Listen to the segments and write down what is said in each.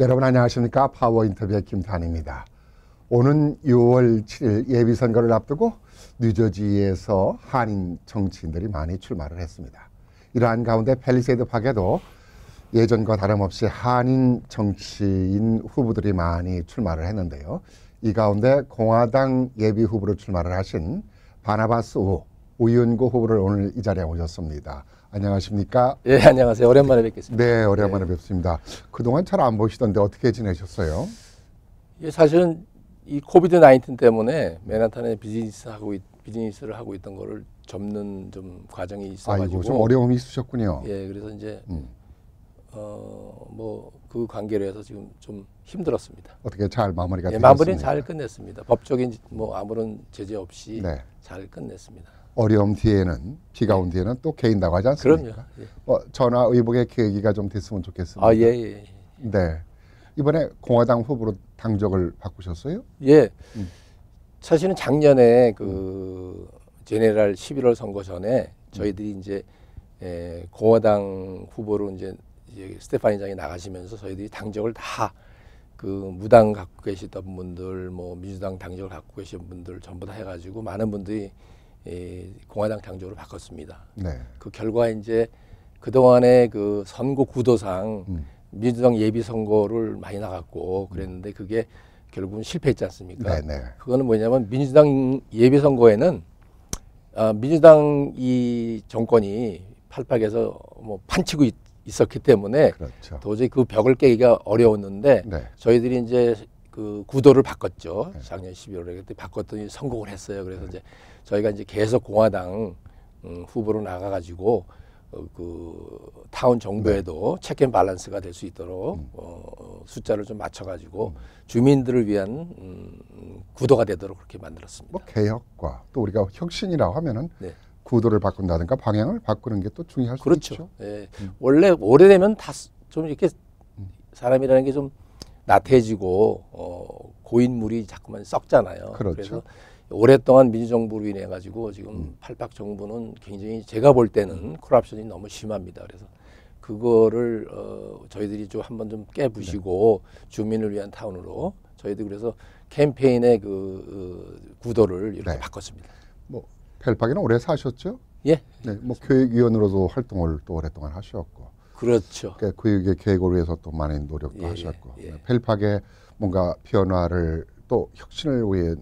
여러분 안녕하십니까 파워 인터뷰의 김단입니다. 오는 6월 7일 예비선거를 앞두고 뉴저지에서 한인 정치인들이 많이 출마를 했습니다. 이러한 가운데 펠리세드 파에도 예전과 다름없이 한인 정치인 후보들이 많이 출마를 했는데요. 이 가운데 공화당 예비 후보로 출마를 하신 바나바스 우 우윤구 후보를 오늘 이 자리에 오셨습니다. 안녕하십니까? 예, 안녕하세요. 오랜만에 뵙겠습니다. 네, 오랜만에 네. 뵙습니다. 그동안 잘 안 보시던데 어떻게 지내셨어요? 예, 사실은 이 코비드 19 때문에 맨하탄에 비즈니스 하고 있, 비즈니스를 하고 있던 거를 접는 좀 과정이 있어가지고 아좀 어려움이 있으셨군요. 예, 그래서 이제 음. 어뭐 그 관계로 해서 지금 좀 힘들었습니다. 어떻게 잘 마무리가 예, 마무리는 잘 끝냈습니다. 법적인 뭐 아무런 제재 없이 네. 잘 끝냈습니다. 어려움 뒤에는 비가 네. 온 뒤에는 또 개인다고 하지 않습니까? 그럼요. 예. 뭐 전화 의복의 계기가 좀 됐으면 좋겠습니다. 아 예, 예, 예. 네. 이번에 공화당 후보로 당적을 바꾸셨어요? 예. 음. 사실은 작년에 그 제네랄 11월 선거 전에 저희들이 음. 이제 에, 예, 공화당 후보로 이제 스테파니장이 나가시면서 저희들이 당적을 다 그 무당 갖고 계시던 분들, 뭐 민주당 당적을 갖고 계신 분들 전부 다 해가지고 많은 분들이 공화당 당적으로 바꿨습니다. 네. 그 결과 이제 그동안에그 선거 구도상 음. 민주당 예비 선거를 많이 나갔고 음. 그랬는데 그게 결국은 실패했지 않습니까? 네네. 네. 그거는 뭐냐면 민주당 예비 선거에는 아, 민주당 이 정권이 팔팔에서 뭐 판치고 있, 었기 때문에 그렇죠. 도저히 그 벽을 깨기가 어려웠는데 네. 저희들이 이제 그 구도를 바꿨죠. 네. 작년 12월에 그때 바꿨더니 성공을 했어요. 그래서 네. 이제 저희가 이제 계속 공화당 음, 후보로 나가가지고 어, 그 타운 정부에도 네. 체크 앤 밸런스가 될 수 있도록 음. 어, 숫자를 좀 맞춰가지고 음. 주민들을 위한 음, 구도가 되도록 그렇게 만들었습니다. 뭐 개혁과 또 우리가 혁신이라고 하면은 네. 구도를 바꾼다든가 방향을 바꾸는 게 또 중요할 그렇죠. 수 있죠. 예. 음. 원래 오래되면 다 좀 이렇게 음. 사람이라는 게 좀 나태해지고 어, 고인물이 자꾸만 썩잖아요. 그렇죠. 그래서 오랫동안 민주정부로 인해 가지고 지금 음. 팔박 정부는 굉장히 제가 볼 때는 코랍션이 음. 너무 심합니다. 그래서 그거를 어, 저희들이 좀 한번 좀 깨부시고 네. 주민을 위한 타운으로 저희들 그래서 캠페인의 그 어, 구도를 이렇게 네. 바꿨습니다. 뭐 펠팍에는 오래 사셨죠? 예. 네, 뭐 교육위원으로도 활동을 또 오랫동안 하셨고. 그렇죠. 그 교육의 계획을 위해서 또 많은 노력도 예, 예 하셨고 예. 펠팍의 뭔가 변화를 또 혁신을 위해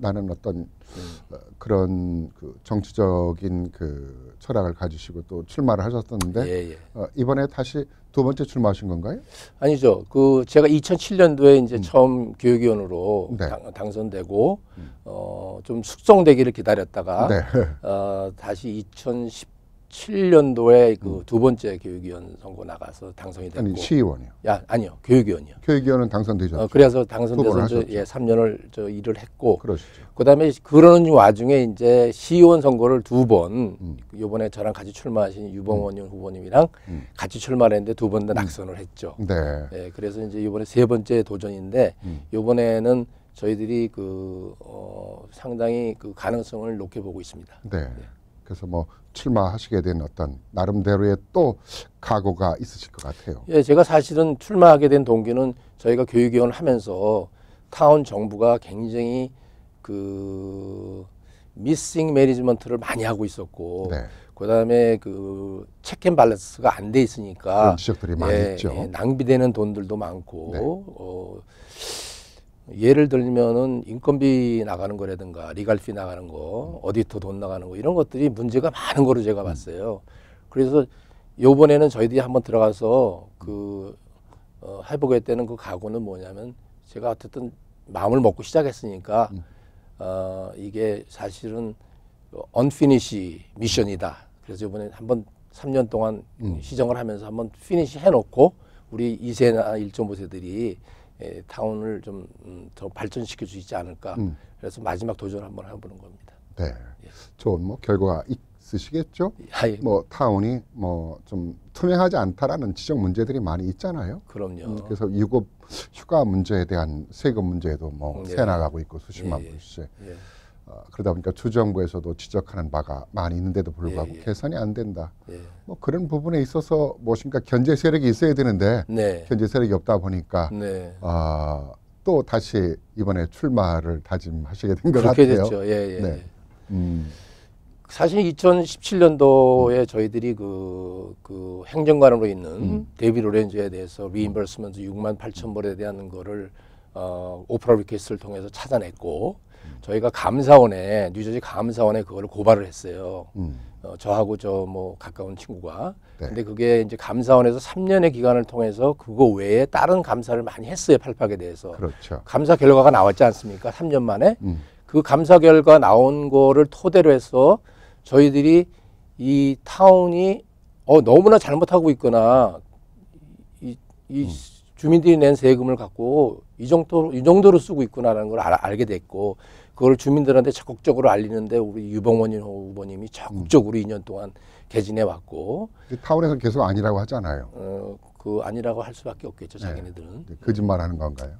나는 어떤 음. 그런 그 정치적인 그 철학을 가지시고 또 출마를 하셨었는데 예, 예. 어, 이번에 다시 두 번째 출마하신 건가요? 아니죠. 그 제가 2007년도에 이제 음. 처음 교육위원으로 네. 당, 선되고 음. 어좀 숙성되기를 기다렸다가 네. 어 다시 2010 2007년도에 그두 음. 번째 교육위원 선거 나가서 당선이 됐고 아니 시의원이요. 야 아니요 교육위원이요. 교육위원은 당선되죠. 어, 그래서 당선돼서 저, 예 3년을 저 일을 했고 그러시죠. 그다음에 그러는 와중에 이제 시의원 선거를 두번 음. 이번에 저랑 같이 출마하신 유봉원 음. 후보님이랑 음. 같이 출마했는데 두 번다 음. 낙선을 했죠. 네. 예, 그래서 이제 이번에 세 번째 도전인데 음. 이번에는 저희들이 그 어, 상당히 그 가능성을 높게 보고 있습니다. 네. 예. 그래서 뭐 출마하시게 된 어떤 나름대로의 또 각오가 있으실 것 같아요. 예, 제가 사실은 출마하게 된 동기는 저희가 교육위원 하면서 타운 정부가 굉장히 그 미싱 매니지먼트를 많이 하고 있었고 네. 그다음에 그 체크 앤 밸런스가 안 돼 있으니까 지적들이 많이 예, 있죠. 예, 낭비되는 돈들도 많고 네. 어 예를 들면은 인건비 나가는 거라든가 리갈피 나가는 거, 어디터 돈 나가는 거 이런 것들이 문제가 많은 거로 제가 음. 봤어요. 그래서 요번에는 저희들이 한번 들어가서 그 어, 해보겠다는 그 각오는 뭐냐면 제가 어쨌든 마음을 먹고 시작했으니까 음. 어, 이게 사실은 언피니시 미션이다. 그래서 요번에 한번 3년 동안 음. 시정을 하면서 한번 피니시 해놓고 우리 2세나 1.5세들이 예, 타운을 좀더 음, 발전시킬 수 있지 않을까. 음. 그래서 마지막 도전을 한번 해보는 겁니다. 네. 예. 좋은 뭐 결과가 있으시겠죠. 아, 예. 뭐 타운이 뭐 좀 투명하지 않다라는 지적 문제들이 많이 있잖아요. 그럼요. 음, 그래서 유급 휴가 문제에 대한 세금 문제도 뭐새 음, 예. 나가고 있고 수십만 예, 불씩. 어, 그러다 보니까 주정부에서도 지적하는 바가 많이 있는데도 불구하고 예, 예. 계산이 안 된다. 예. 뭐 그런 부분에 있어서 무엇인가 견제 세력이 있어야 되는데 네. 견제 세력이 없다 보니까 네. 어, 또 다시 이번에 출마를 다짐하시게 된 것 같아요. 됐죠. 예, 예. 네. 예. 음. 사실 2017년도에 음. 저희들이 그, 그 행정관으로 있는 음. 데뷔 로렌즈에 대해서 리인벌스먼트 6만 8천 벌에 대한 거를 어, 오프라 리퀘스트를 통해서 찾아냈고 저희가 감사원에 뉴저지 감사원에 그걸 고발을 했어요. 음. 어, 저하고 저 뭐 가까운 친구가. 네. 근데 그게 이제 감사원에서 3년의 기간을 통해서 그거 외에 다른 감사를 많이 했어요 팔팍에 대해서. 그렇죠. 감사 결과가 나왔지 않습니까? 3년 만에 음. 그 감사 결과 나온 거를 토대로 해서 저희들이 이 타운이 어 너무나 잘못하고 있거나 이, 이 음. 주민들이 낸 세금을 갖고 이 정도 이 정도로 쓰고 있구나라는 걸 알, 알게 됐고 그걸 주민들한테 적극적으로 알리는데 우리 유봉원인 후보님이 적극적으로 음. 2년 동안 개진해 왔고 타운에서 계속 아니라고 하잖아요. 어, 그 아니라고 할 수밖에 없겠죠 네. 자기네들은 거짓말하는 건가요?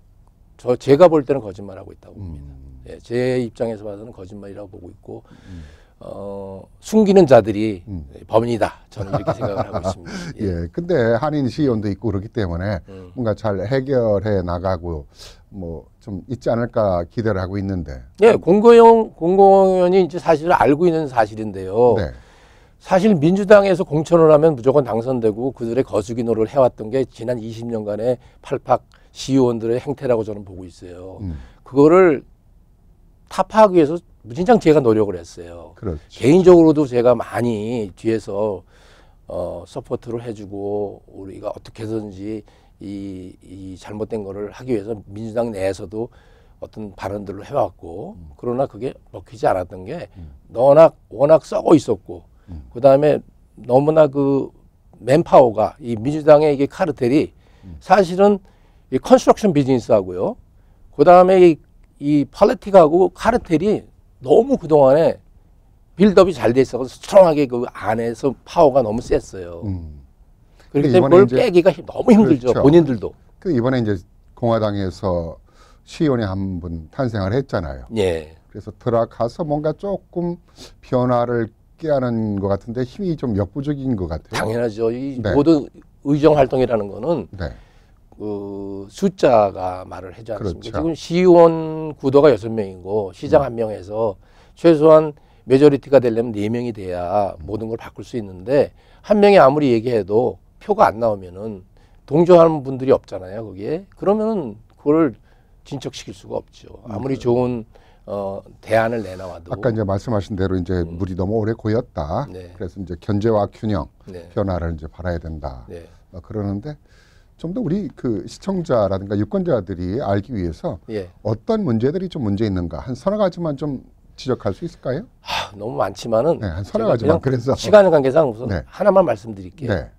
저 제가 볼 때는 거짓말하고 있다고 봅니다. 음. 예, 제 입장에서 봐서는 거짓말이라고 보고 있고 음. 어, 숨기는 자들이 음. 예, 범인이다. 저는 이렇게 생각을 하고 있습니다. 예. 예. 근데 한인 시의원도 있고 그렇기 때문에 음. 뭔가 잘 해결해 나가고 뭐좀 있지 않을까 기대를 하고 있는데. 네, 공공연, 공공연이 이제 사실을 알고 있는 사실인데요. 네. 사실 민주당에서 공천을 하면 무조건 당선되고 그들의 거수기노를 해왔던 게 지난 20년간의 팔팍 시의원들의 행태라고 저는 보고 있어요. 음. 그거를 타파하기 위해서 무진장 제가 노력을 했어요. 그렇죠. 개인적으로도 제가 많이 뒤에서 어, 서포트를 해주고 우리가 어떻게 든지 이, 이 잘못된 거를 하기 위해서 민주당 내에서도 어떤 발언들로 해왔고 음. 그러나 그게 먹히지 않았던 게 음. 워낙 워낙 썩어 있었고 음. 그 다음에 너무나 그 맨파워가 이 민주당의 이게 카르텔이 음. 사실은 이 컨스트럭션 비즈니스하고요 그 다음에 이, 이 팔레틱하고 카르텔이 너무 그 동안에 빌드업이 잘 돼 있어서 스트롱하게 그 안에서 파워가 너무 셌어요. 음. 그렇기 때문에 그걸 이제, 빼기가 너무 힘들죠. 그렇죠. 본인들도. 그 이번에 이제 공화당에서 시의원이 한 분 탄생을 했잖아요. 예. 그래서 들어가서 뭔가 조금 변화를 깨하는 것 같은데 힘이 좀 역부족인 것 같아요. 당연하죠. 이 네. 모든 의정 활동이라는 거는 네. 그 숫자가 말을 해지 않습니까? 그렇죠. 지금 시의원 구도가 여섯 명이고 시장 한 음. 명에서 최소한 메저리티가 되려면 네명이 돼야 모든 걸 바꿀 수 있는데 한 명이 아무리 얘기해도 표가 안 나오면은 동조하는 분들이 없잖아요 거기에 그러면은 그걸 진척시킬 수가 없죠 아무리 음. 좋은 어, 대안을 내놔도 아까 이제 말씀하신 대로 이제 음. 물이 너무 오래 고였다 네. 그래서 이제 견제와 균형 네. 변화를 이제 바라야 된다 네. 어, 그러는데 좀 더 우리 그 시청자라든가 유권자들이 알기 위해서 예. 어떤 문제들이 좀 문제 있는가 한 서너 가지만 좀 지적할 수 있을까요? 하, 너무 많지만은 네, 한 서너 가지만 그래서 시간 관계상 우선 네. 하나만 말씀드릴게요. 네.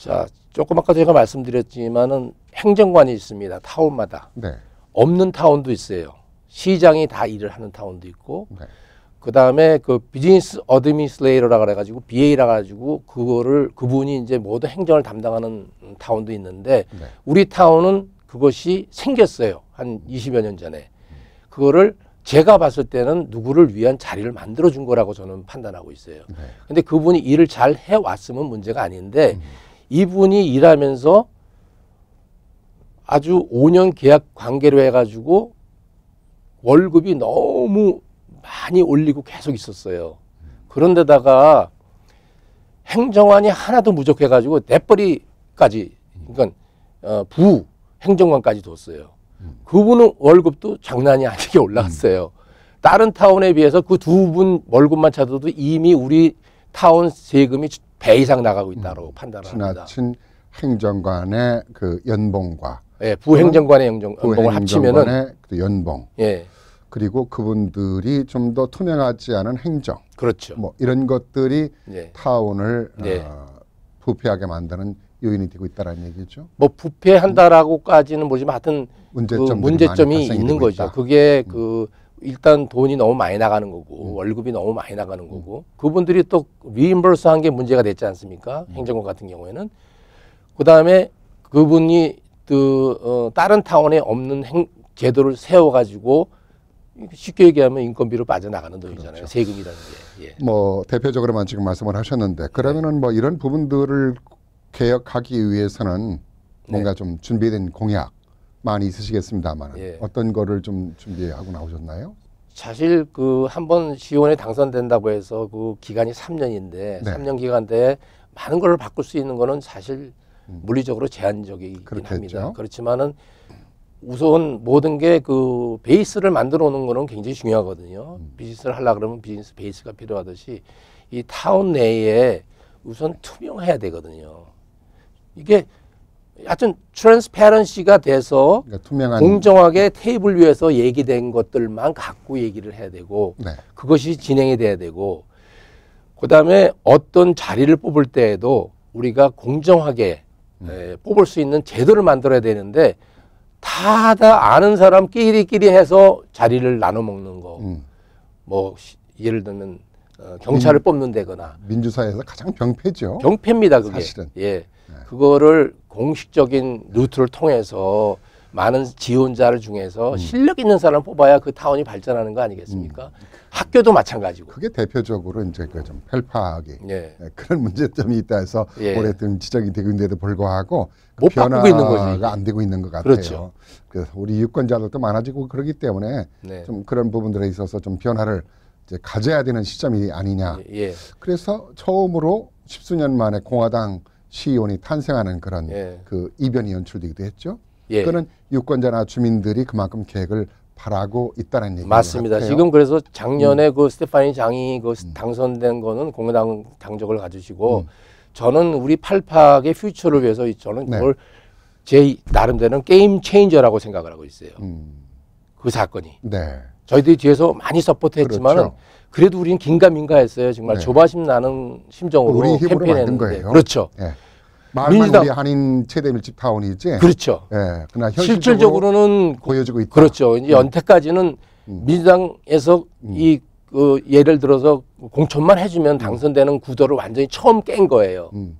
자, 조금 아까 제가 말씀드렸지만은 행정관이 있습니다. 타운마다. 네. 없는 타운도 있어요. 시장이 다 일을 하는 타운도 있고. 네. 그다음에 그 비즈니스 어드미니스레이러라 그래 가지고 BA라 가지고 그거를 그분이 이제 모두 행정을 담당하는 타운도 있는데 네. 우리 타운은 그것이 생겼어요. 한 20여 년 전에. 그거를 제가 봤을 때는 누구를 위한 자리를 만들어 준 거라고 저는 판단하고 있어요. 네. 근데 그분이 일을 잘 해왔으면 문제가 아닌데 음. 이분이 일하면서 아주 5년 계약 관계로 해가지고 월급이 너무 많이 올리고 계속 있었어요. 그런데다가 행정관이 하나도 무족해가지고대버리까지 그러니까 어, 부 행정관까지 뒀어요. 음. 그분은 월급도 장난이 아니게 올라갔어요. 다른 타운에 비해서 그 두 분 월급만 찾아도 이미 우리 타운 세금이 배 이상 나가고 있다고 음, 판단을 합니다. 지나친 행정관의 그 연봉과 예, 부행정관의 연봉, 연봉을 합치면은 그 연봉. 예. 그리고 그분들이 좀 더 투명하지 않은 행정. 그렇죠. 뭐 이런 것들이 예. 타운을 예. 어, 부패하게 만드는 요인이 되고 있다라는 얘기죠. 뭐 부패한다라고까지는 모르지만 하여튼 문제점 그 문제점이 있는 거죠. 있다. 그게 음. 그 일단 돈이 너무 많이 나가는 거고 음. 월급이 너무 많이 나가는 음. 거고 그분들이 또 리임버스한 게 문제가 됐지 않습니까? 음. 행정관 같은 경우에는 그 다음에 그분이 그 어, 다른 타원에 없는 행, 제도를 세워가지고 쉽게 얘기하면 인건비로 빠져나가는 돈이잖아요. 그렇죠. 세금이라는 게. 예. 뭐 대표적으로만 지금 말씀을 하셨는데 그러면은 네. 뭐 이런 부분들을 개혁하기 위해서는 뭔가 네. 좀 준비된 공약 많이 있으시겠습니다만 예. 어떤 거를 좀 준비하고 나오셨나요? 사실 그 한 번 시원에 당선된다고 해서 그 기간이 3년인데 네. 3년 기간때 많은 걸 바꿀 수 있는 거는 사실 음. 물리적으로 제한적이긴 그렇겠죠. 합니다. 그렇지만은 우선 모든 게 그 베이스를 만들어 놓는 거는 굉장히 중요하거든요. 음. 비즈니스를 하려 그러면 비즈니스 베이스가 필요하듯이 이 타운 내에 우선 투명해야 되거든요. 이게 하여튼 트랜스페런시가 돼서 그러니까 투명한... 공정하게 테이블 위에서 얘기된 것들만 갖고 얘기를 해야 되고 네. 그것이 진행이 돼야 되고 그다음에 어떤 자리를 뽑을 때에도 우리가 공정하게 음. 에, 뽑을 수 있는 제도를 만들어야 되는데 다, 다 아는 사람끼리끼리 해서 자리를 나눠 먹는 거. 음. 뭐 예를 들면 어, 경찰을 민, 뽑는 다거나 민주사회에서 가장 병폐죠. 병폐입니다, 그게. 사실은. 예. 네. 그거를 공식적인 루트를 통해서 많은 지원자를 중에서 음. 실력 있는 사람 뽑아야 그 타운이 발전하는 거 아니겠습니까? 음. 학교도 마찬가지고. 그게 대표적으로 이제 그좀 펠파하기 예. 예. 그런 문제점이 있다 해서 예. 오랫동안 지적이 되고 있는데도 불구하고 그못 바꾸고 있는 거지. 안 되고 있는 것 같아요. 그렇죠. 그래서 우리 유권자들도 많아지고 그러기 때문에 네. 좀 그런 부분들에 있어서 좀 변화를 이제 가져야 되는 시점이 아니냐. 예. 그래서 처음으로 십수년 만에 공화당 시의원이 탄생하는 그런 예. 그 이변이 연출되기도 했죠. 예. 그는 유권자나 주민들이 그만큼 계획을 바라고 있다는 얘기 맞습니다. 같아요. 지금 그래서 작년에 음. 그 스테파니 장이 그 음. 당선된 거는 공화당 당적을 가지시고 음. 저는 우리 팔팍의 퓨처를 위해서 저는 그걸 네. 제 나름대로는 게임 체인저라고 생각을 하고 있어요. 음. 그 사건이. 네. 저희들이 뒤에서 많이 서포트했지만은 그렇죠. 그래도 우리는 긴가민가 했어요. 정말 네. 조바심 나는 심정으로 우리 힘으로 캠페인했는데. 만든 거예요. 그렇죠. 예. 민주당 한인 최대 밀집 타운이지. 그렇죠. 예. 그러나 실질적으로는 보여지고 있다. 그렇죠. 이제 음. 연태까지는 음. 민주당에서 음. 이 그, 예를 들어서 공천만 해주면 음. 당선되는 구도를 완전히 처음 깬 거예요. 음.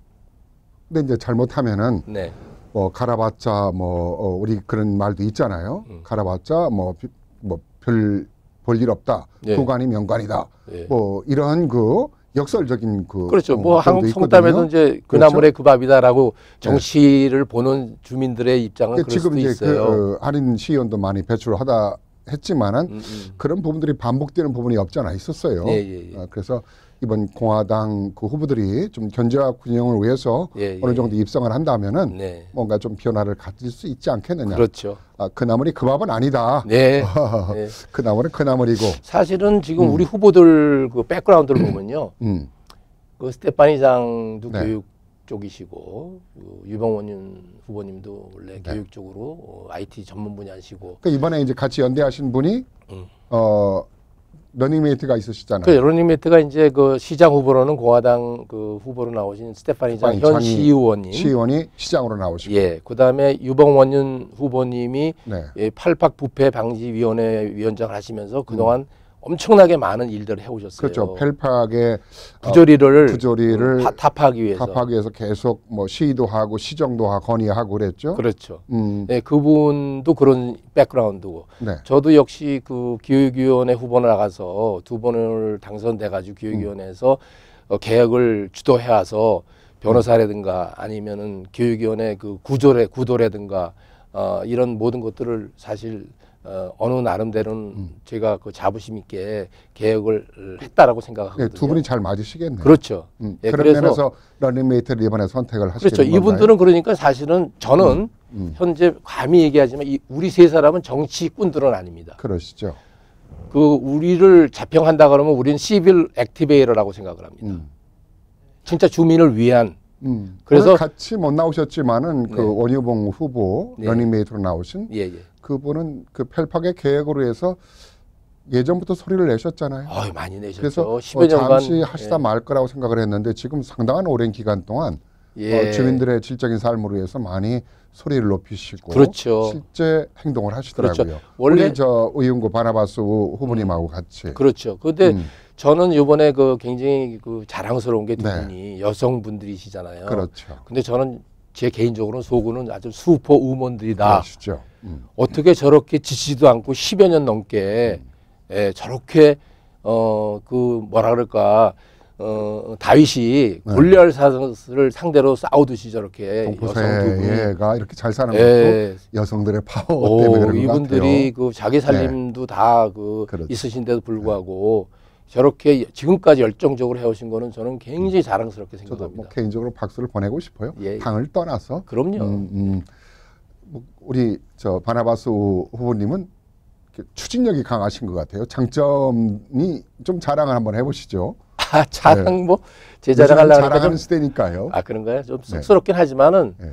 근데 이제 잘못하면은 네. 뭐 갈아봤자 뭐 어, 우리 그런 말도 있잖아요. 갈아봤자 뭐뭐 뭐 별 볼일 없다. 예. 도관이 명관이다. 예. 뭐 이런 그 역설적인 그 그렇죠. 뭐 한국 성담에도 이제 그 그렇죠? 나물의 그 밥이다라고 예. 정치를 보는 주민들의 입장은 그러니까 지금 이제 그, 있어요. 그, 어, 할인 시의도 많이 배출하다 했지만은 음, 음. 그런 부분들이 반복되는 부분이 없지 아 있었어요. 예, 예, 예. 아, 그래서 이번 공화당 그 후보들이 좀 견제와 균형을 위해서 예, 예. 어느 정도 예. 입성을 한다면은 네. 뭔가 좀 변화를 가질 수 있지 않겠느냐. 그렇죠. 아, 그 나물이 그 밥은 아니다. 네. 네. 그 나물은 그 나물이고. 사실은 지금 음. 우리 후보들 그 백그라운드를 음. 보면요. 음. 그 스테파니장도 네. 교육 쪽이시고 그 유병원 님 후보님도 원래 네. 교육 쪽으로 IT 어, 전문 분야시고. 그 이번에 이제 같이 연대하신 분이 음. 어. 러닝메이트가 있으시잖아요. 그 러닝메이트가 이제 그 시장 후보로는 공화당 그 후보로 나오신 스테파니 장현 이 시의원님. 시의원이 시장으로 나오시고. 예. 그다음에 유봉 원윤 후보님이 네. 예, 팔팍 부패 방지 위원회 위원장을 하시면서 그동안 음. 엄청나게 많은 일들을 해오셨어요. 그렇죠. 펠팍의 부조리를 어, 부조리를 음, 타파하기 위해서 타파하기 위해서 계속 뭐 시위도 하고 시정도 하고 건의하고 그랬죠. 그렇죠. 음. 네, 그분도 그런 백그라운드고 네. 저도 역시 그 교육위원회 후보 나가서 두 번을 당선돼가지고 교육위원회에서 음. 어, 개혁을 주도해 와서 변호사라든가 아니면은 교육위원회 그 구조래 구도라든가 어, 이런 모든 것들을 사실 어, 어느 나름대로는 음. 제가 그 자부심 있게 개혁을 했다라고 생각하거요 네, 예, 두 분이 잘 맞으시겠네요. 그렇죠. 음, 예, 그런 그래서, 면에서 런닝메이트를 이번에 선택을 하시는 그렇죠. 이분들은 그러니까 사실은 저는 음. 음, 현재 감히 얘기하지만 이, 우리 세 사람은 정치꾼들은 아닙니다. 그러시죠. 그 우리를 자평한다 그러면 우리는 시빌 액티베이터라고 생각을 합니다. 음. 진짜 주민을 위한 음. 그래서 같이 못 나오셨지만은 그 네. 그 원희봉 후보 네. 러닝메이트로 나오신 예, 예. 그분은 그 펠팍의 계획으로 해서 예전부터 소리를 내셨잖아요. 어이, 많이 내셨죠. 그래서 어, 잠시 예. 하시다 말 거라고 생각을 했는데 지금 상당한 오랜 기간 동안 어, 예. 어, 주민들의 질적인 삶으로 해서 많이 소리를 높이시고 그렇죠. 실제 행동을 하시더라고요. 그렇죠. 원래 저 의원고 바나바스 후보님하고 음. 같이. 그렇죠. 그런데 음. 저는 이번에 그 굉장히 그 자랑스러운 게두 네. 분이 여성분들이시잖아요. 그렇죠. 근데 저는 제 개인적으로는 소구는 아주 수퍼 우먼들이다. 그시죠 음. 어떻게 저렇게 지치지도 않고 10여 년 넘게 음. 예, 저렇게 어 그 뭐라 그럴까 어 다윗이 네. 골리앗 사를 상대로 싸우듯이 저렇게 여성 두 분이가 이렇게 잘 사는 것도 예. 여성들의 파워 때문에 그런 이분들이 그 자기 네. 살림도 네. 다그 그렇죠. 있으신데도 불구하고 네. 저렇게 지금까지 열정적으로 해오신 거는 저는 굉장히 음. 자랑스럽게 뭐 생각합니다. 뭐 개인적으로 박수를 보내고 싶어요. 예, 예. 당을 떠나서. 그럼요. 음, 음. 뭐 우리 저 바나바스 후보님은 추진력이 강하신 것 같아요. 장점이 좀 자랑을 한번 해보시죠. 아, 자랑 네. 뭐제 자랑하려고 자랑하는 시대니까요. 아 그런가요? 좀 네. 쑥스럽긴 네. 하지만은 네.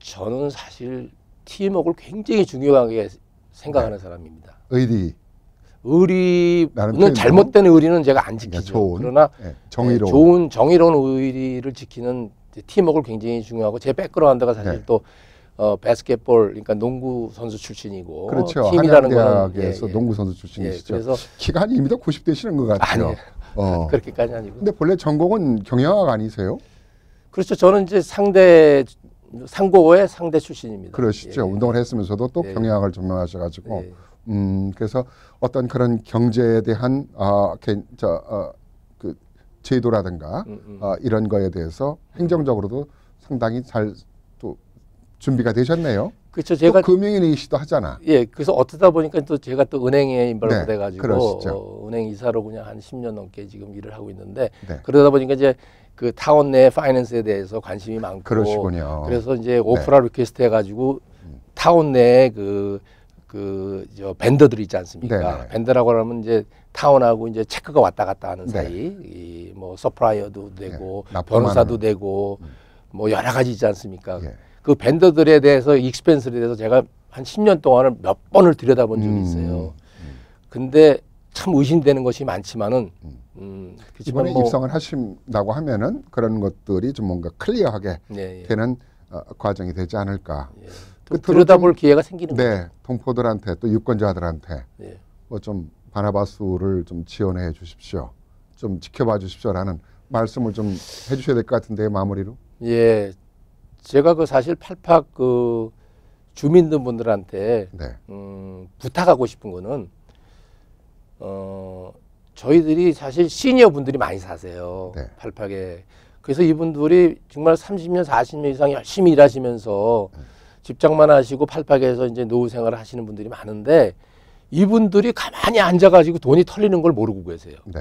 저는 사실 팀웍을 굉장히 중요하게 생각하는 네. 사람입니다. 의리. 의리는 잘못된 의리는 제가 안 그러니까 지키죠. 좋은, 그러나 네, 정의로운. 예, 좋은 정의로운 의리를 지키는 팀웍을 굉장히 중요하고 제 백그라운드가 사실 네. 또 어, 배스켓볼 그러니까 농구 선수 출신이고 그렇죠. 팀이라는 대학에서 예, 예. 농구 선수 출신이시죠. 예, 그래서 키가 한 2m 90 되시는 것 같아요. 아니, 어. 그렇게까지 아니고. 근데 본래 전공은 경영학 아니세요? 그렇죠. 저는 이제 상대 상고의 상대 출신입니다. 그러시죠. 예. 운동을 했으면서도 또 경영학을 전공하셔가지고 음, 그래서 어떤 그런 경제에 대한 어, 저, 어, 그 제도라든가 어, 이런 거에 대해서 행정적으로도 상당히 잘 또 준비가 되셨네요. 그렇죠. 제가 금융인이시도 하잖아. 예. 그래서 어쩌다 보니까 또 제가 또 은행에 인발로 네, 가지고 어, 은행 이사로 그냥 한 10년 넘게 지금 일을 하고 있는데 네. 그러다 보니까 이제 그 타운 내 파이낸스에 대해서 관심이 많고 그러시군요. 그래서 이제 네. 오프라 네. 리퀘스트 해가지고 음. 타운 내그 그저밴더들이 있지 않습니까? 네네. 벤더라고 하면 이제 타운하고 이제 체크가 왔다 갔다 하는 네. 사이 이뭐 서프라이어도 되고 네. 변호사도 음. 되고 음. 뭐 여러 가지 있지 않습니까? 예. 그밴더들에 대해서 익스펜스에 대해서 제가 한 10년 동안을 몇 번을 들여다본 적이 음. 있어요. 음. 근데 참 의심되는 것이 많지만은 음, 음 이번에 뭐 입성을 하신다고 하면은 그런 것들이 좀 뭔가 클리어하게 예, 예. 되는 어, 과정이 되지 않을까. 예. 끝 그 들여다볼 좀, 기회가 네, 생기는 네, 거죠. 동포들한테 또 유권자들한테 네. 예. 뭐좀 바나바스를 좀 지원해 주십시오. 좀 지켜봐 주십시오라는 말씀을 좀 해주셔야 될 것 같은데 마무리로. 예, 제가 그 사실 팔팍 그 주민분들한테 들 네. 음, 부탁하고 싶은 거는 어 저희들이 사실 시니어 분들이 많이 사세요 네. 팔팍에 그래서 이분들이 정말 30년 40년 이상 열심히 일하시면서 네. 집장만 하시고 팔팔해서 이제 노후 생활을 하시는 분들이 많은데 이분들이 가만히 앉아가지고 돈이 털리는 걸 모르고 계세요. 네.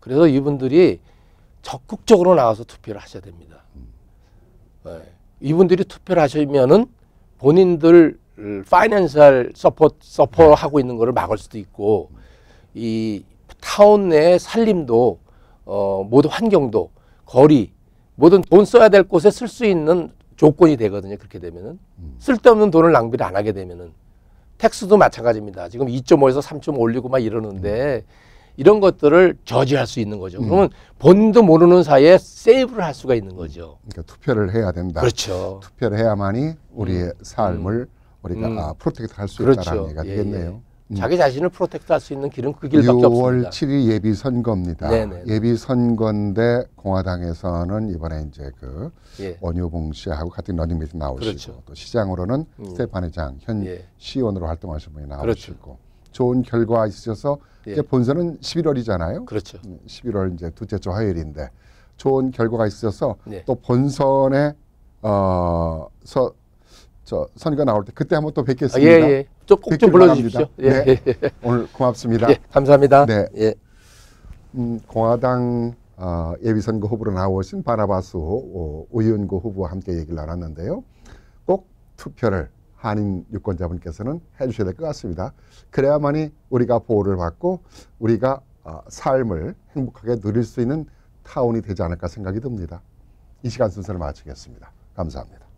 그래서 이분들이 적극적으로 나와서 투표를 하셔야 됩니다. 음. 네. 이분들이 투표를 하시면은 본인들 파이낸셜 서포 서포 하고 있는 거를 막을 수도 있고 이 타운 내 살림도 어 모든 환경도 거리 모든 돈 써야 될 곳에 쓸 수 있는 조건이 되거든요. 그렇게 되면은 음. 쓸데없는 돈을 낭비를 안 하게 되면은 택스도 마찬가지입니다. 지금 2.5에서 3점 올리고 막 이러는데 음. 이런 것들을 저지할 수 있는 거죠. 음. 그러면 본도 모르는 사이에 세이브를 할 수가 있는 거죠. 그러니까 투표를 해야 된다. 그렇죠. 투표를 해야만이 우리의 삶을 우리가 아, 프로텍트 할수 그렇죠. 있다라는 얘기가 예, 되겠네요. 예, 예. 음. 자기 자신을 프로텍트할 수 있는 길은 그 길밖에 없습니다. 6월 7일 예비 선거입니다. 예비 선거인데 공화당에서는 이번에 이제 그 예. 원효봉 씨하고 같은 러닝메이트 나오시고 그렇죠. 또 시장으로는 음. 스테판 회장 현 예. 시원으로 활동하신 분이 나오시고 그렇죠. 좋은 결과 있으셔서 예. 이제 본선은 11월이잖아요. 그렇죠. 11월 음, 이제 둘째 주 화요일인데 좋은 결과가 있어서 예. 또 본선에 어서 저 선거 나올 때 그때 한번 또 뵙겠습니다. 아, 예, 예. 꼭좀 불러주십시오. 예. 네. 예, 예. 오늘 고맙습니다. 예, 감사합니다. 네. 예. 음, 공화당 어, 예비선거 후보로 나오신 바나바스 어, 의원고 후보와 함께 얘기를 나눴는데요. 꼭 투표를 한인 유권자분께서는 해주셔야 될 것 같습니다. 그래야만이 우리가 보호를 받고 우리가 어, 삶을 행복하게 누릴 수 있는 타운이 되지 않을까 생각이 듭니다. 이 시간 순서를 마치겠습니다. 감사합니다.